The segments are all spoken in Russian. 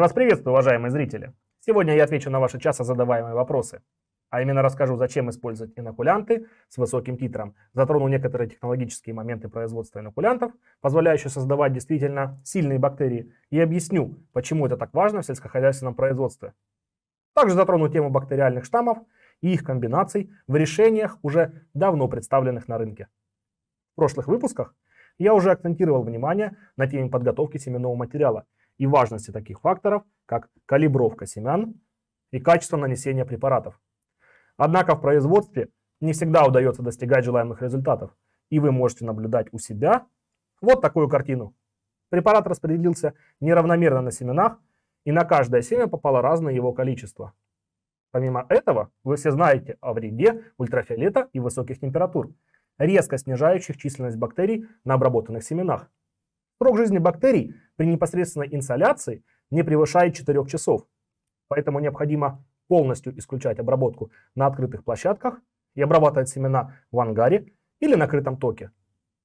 Я вас приветствую, уважаемые зрители. Сегодня я отвечу на ваши часто задаваемые вопросы. А именно расскажу, зачем использовать инокулянты с высоким титром, затрону некоторые технологические моменты производства инокулянтов, позволяющие создавать действительно сильные бактерии, и объясню, почему это так важно в сельскохозяйственном производстве. Также затрону тему бактериальных штаммов и их комбинаций в решениях, уже давно представленных на рынке. В прошлых выпусках я уже акцентировал внимание на теме подготовки семенного материала и важности таких факторов, как калибровка семян и качество нанесения препаратов. Однако в производстве не всегда удается достигать желаемых результатов, и вы можете наблюдать у себя вот такую картину. Препарат распределился неравномерно на семенах, и на каждое семя попало разное его количество. Помимо этого, вы все знаете о вреде ультрафиолета и высоких температур, резко снижающих численность бактерий на обработанных семенах. Срок жизни бактерий при непосредственной инсоляции не превышает 4 часов. Поэтому необходимо полностью исключать обработку на открытых площадках и обрабатывать семена в ангаре или на крытом токе.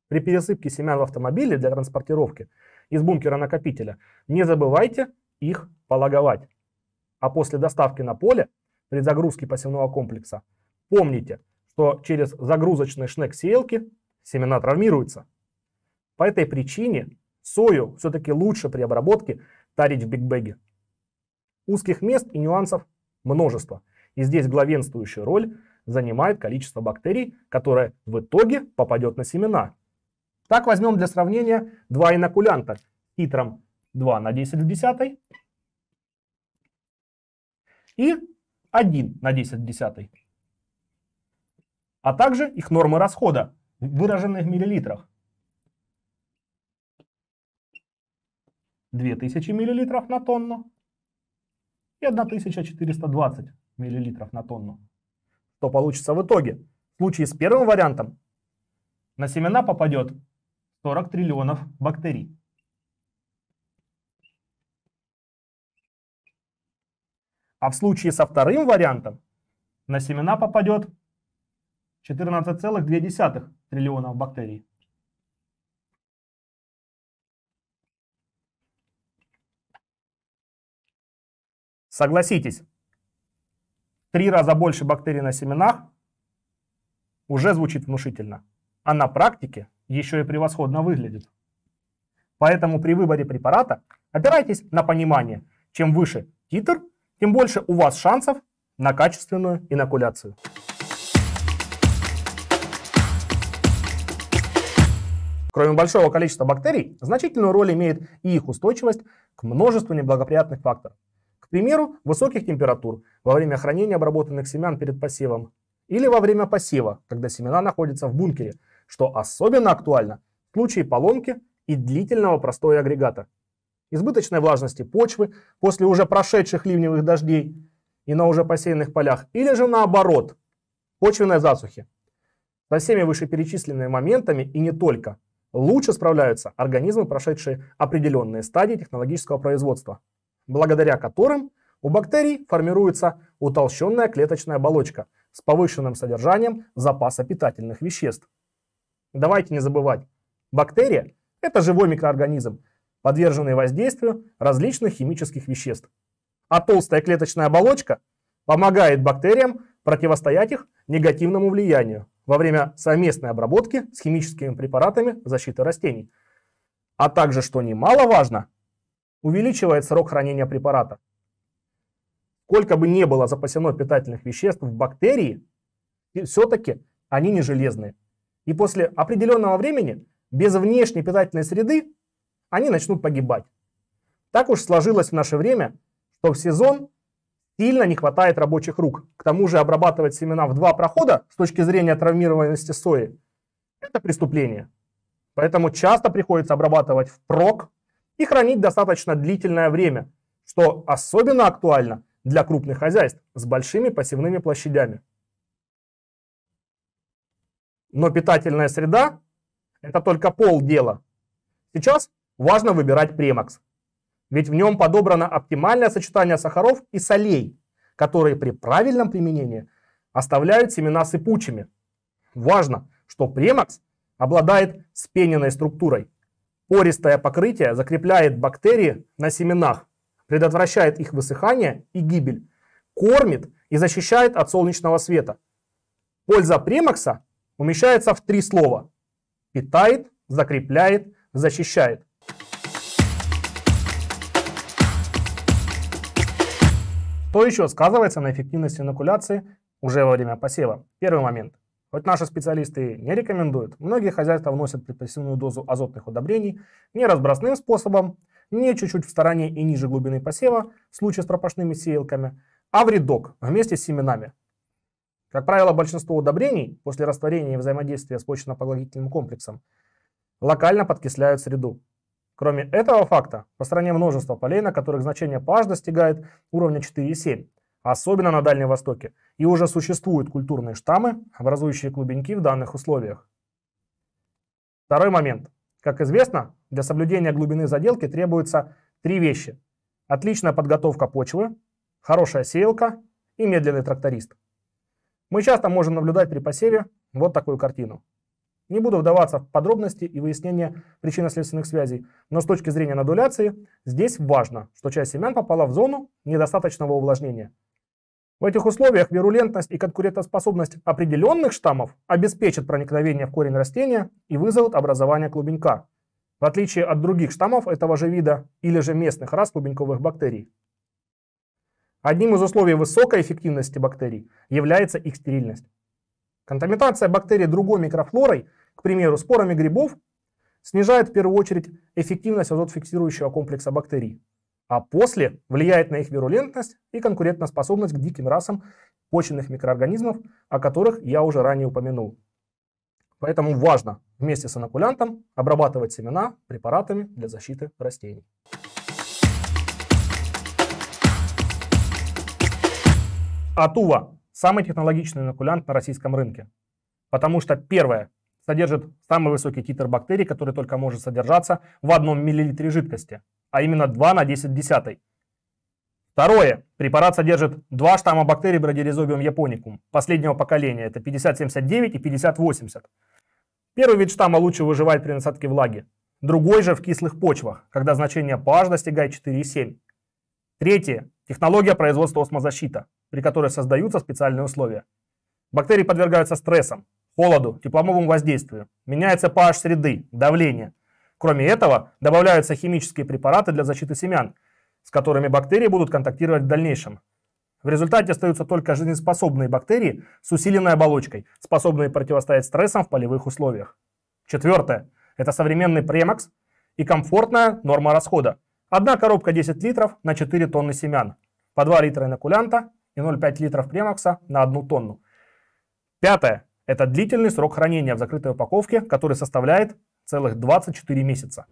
При пересыпке семян в автомобиле для транспортировки из бункера накопителя не забывайте их полаговать. А после доставки на поле при загрузке посевного комплекса помните, что через загрузочный шнек сеялки семена травмируются. По этой причине Сою все-таки лучше при обработке тарить в бигбеге. Узких мест и нюансов множество. И здесь главенствующую роль занимает количество бактерий, которое в итоге попадет на семена. Так возьмем для сравнения два инокулянта хитром 2 на 10 в 10 и 1 на 10 в 10, а также их нормы расхода, выраженные в миллилитрах. 2000 мл на тонну и 1420 мл на тонну. Что получится в итоге? В случае с первым вариантом на семена попадет 40 триллионов бактерий. А в случае со вторым вариантом на семена попадет 14,2 триллионов бактерий. Согласитесь, три раза больше бактерий на семенах уже звучит внушительно, а на практике еще и превосходно выглядит. Поэтому при выборе препарата опирайтесь на понимание, чем выше титр, тем больше у вас шансов на качественную инокуляцию. Кроме большого количества бактерий, значительную роль имеет и их устойчивость к множеству неблагоприятных факторов. К примеру, высоких температур во время хранения обработанных семян перед посевом или во время посева, когда семена находятся в бункере, что особенно актуально в случае поломки и длительного простоя агрегата. Избыточной влажности почвы после уже прошедших ливневых дождей и на уже посеянных полях, или же наоборот, почвенной засухи. Со всеми вышеперечисленными моментами и не только лучше справляются организмы, прошедшие определенные стадии технологического производства благодаря которым у бактерий формируется утолщенная клеточная оболочка с повышенным содержанием запаса питательных веществ. Давайте не забывать, бактерия – это живой микроорганизм, подверженный воздействию различных химических веществ. А толстая клеточная оболочка помогает бактериям противостоять их негативному влиянию во время совместной обработки с химическими препаратами защиты растений. А также, что немаловажно, увеличивает срок хранения препарата. Сколько бы ни было запасено питательных веществ в бактерии, все-таки они не железные. И после определенного времени, без внешней питательной среды, они начнут погибать. Так уж сложилось в наше время, что в сезон сильно не хватает рабочих рук. К тому же обрабатывать семена в два прохода с точки зрения травмированности сои – это преступление. Поэтому часто приходится обрабатывать в прок и хранить достаточно длительное время, что особенно актуально для крупных хозяйств с большими посевными площадями. Но питательная среда – это только полдела. Сейчас важно выбирать премакс, ведь в нем подобрано оптимальное сочетание сахаров и солей, которые при правильном применении оставляют семена сыпучими. Важно, что премакс обладает спененной структурой, Пористое покрытие закрепляет бактерии на семенах, предотвращает их высыхание и гибель, кормит и защищает от солнечного света. Польза премакса умещается в три слова. Питает, закрепляет, защищает. Что еще сказывается на эффективности инокуляции уже во время посева? Первый момент. Вот наши специалисты не рекомендуют, многие хозяйства вносят предпосевную дозу азотных удобрений не разбросным способом, не чуть-чуть в стороне и ниже глубины посева, в случае с пропашными сеялками, а в рядок вместе с семенами. Как правило, большинство удобрений после растворения и взаимодействия с почвенно-поглотительным комплексом локально подкисляют среду. Кроме этого факта, по стране множество полей, на которых значение pH достигает уровня 4,7, особенно на Дальнем Востоке, и уже существуют культурные штаммы, образующие клубеньки в данных условиях. Второй момент. Как известно, для соблюдения глубины заделки требуются три вещи. Отличная подготовка почвы, хорошая сеялка и медленный тракторист. Мы часто можем наблюдать при посеве вот такую картину. Не буду вдаваться в подробности и выяснение причинно-следственных связей, но с точки зрения надуляции здесь важно, что часть семян попала в зону недостаточного увлажнения – в этих условиях вирулентность и конкурентоспособность определенных штаммов обеспечат проникновение в корень растения и вызовут образование клубенька, в отличие от других штаммов этого же вида или же местных рас клубеньковых бактерий. Одним из условий высокой эффективности бактерий является их стерильность. Контаминация бактерий другой микрофлорой, к примеру, спорами грибов, снижает в первую очередь эффективность азотфиксирующего комплекса бактерий, а после влияет на их вирулентность и конкурентоспособность к диким расам почвенных микроорганизмов, о которых я уже ранее упомянул. Поэтому важно вместе с инокулянтом обрабатывать семена препаратами для защиты растений. Атува – самый технологичный инокулянт на российском рынке. Потому что первое – содержит самый высокий титр бактерий, который только может содержаться в одном миллилитре жидкости – а именно 2 на 10 десятой. Второе. Препарат содержит два штамма бактерий бродилизобиум японикум последнего поколения. Это 5079 и 5080. Первый вид штамма лучше выживает при насадке влаги. Другой же в кислых почвах, когда значение pH достигает 4,7. Третье. Технология производства осмозащита, при которой создаются специальные условия. Бактерии подвергаются стрессам, холоду, тепловому воздействию. Меняется pH среды, давление – Кроме этого, добавляются химические препараты для защиты семян, с которыми бактерии будут контактировать в дальнейшем. В результате остаются только жизнеспособные бактерии с усиленной оболочкой, способные противостоять стрессам в полевых условиях. Четвертое. Это современный премакс и комфортная норма расхода. Одна коробка 10 литров на 4 тонны семян, по 2 литра инокулянта и 0,5 литров премакса на 1 тонну. Пятое. Это длительный срок хранения в закрытой упаковке, который составляет целых 24 месяца.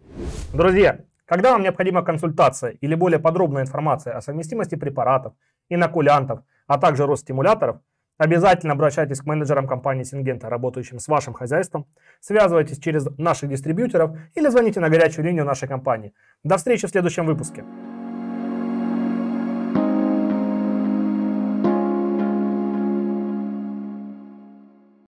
Друзья, когда вам необходима консультация или более подробная информация о совместимости препаратов, инокулянтов, а также ростимуляторов, обязательно обращайтесь к менеджерам компании Сингента, работающим с вашим хозяйством, связывайтесь через наших дистрибьюторов или звоните на горячую линию нашей компании. До встречи в следующем выпуске.